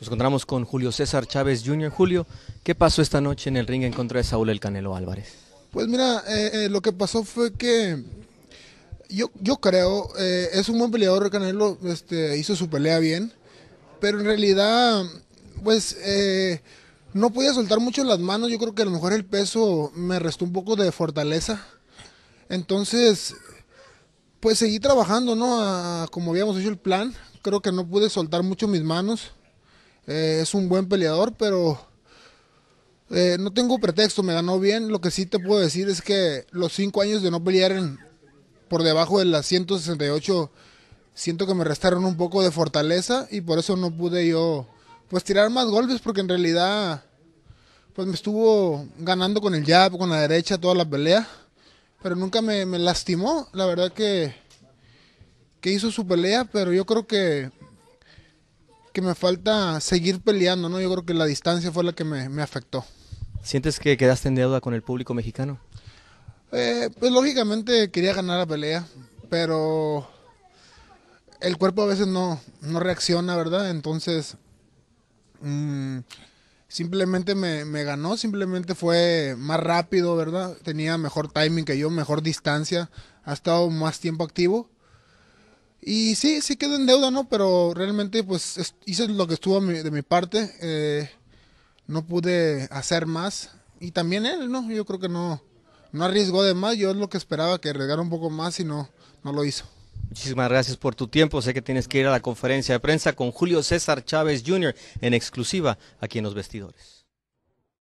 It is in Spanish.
Nos encontramos con Julio César Chávez Jr. Julio, ¿qué pasó esta noche en el ring en contra de Saúl El Canelo Álvarez? Pues mira, eh, eh, lo que pasó fue que yo, yo creo, eh, es un buen peleador El Canelo, este, hizo su pelea bien, pero en realidad, pues no podía soltar mucho las manos, yo creo que a lo mejor el peso me restó un poco de fortaleza. Entonces, pues seguí trabajando, ¿no? como habíamos hecho el plan, creo que no pude soltar mucho mis manos eh, es un buen peleador, pero eh, no tengo pretexto, me ganó bien. Lo que sí te puedo decir es que los cinco años de no pelear por debajo de las 168, siento que me restaron un poco de fortaleza y por eso no pude yo pues tirar más golpes porque en realidad pues me estuvo ganando con el jab, con la derecha, toda la pelea. Pero nunca me, lastimó. La verdad que, que hizo su pelea, pero yo creo que me falta seguir peleando, ¿no? Yo creo que la distancia fue la que me, afectó. ¿Sientes que quedaste en deuda con el público mexicano? Eh, pues lógicamente quería ganar la pelea, pero el cuerpo a veces no, no reacciona, ¿verdad? Entonces, mm, simplemente me, me, ganó, simplemente fue más rápido, ¿verdad? Tenía mejor timing que yo, mejor distancia, ha estado más tiempo activo y sí, sí quedó en deuda, ¿no? Pero realmente, pues, hice lo que estuvo de mi parte. Eh, no pude hacer más. Y también él, ¿no? Yo creo que no, no arriesgó de más. Yo es lo que esperaba, que arriesgara un poco más y no, no lo hizo. Muchísimas gracias por tu tiempo. Sé que tienes que ir a la conferencia de prensa con Julio César Chávez Jr. en exclusiva aquí en Los Vestidores.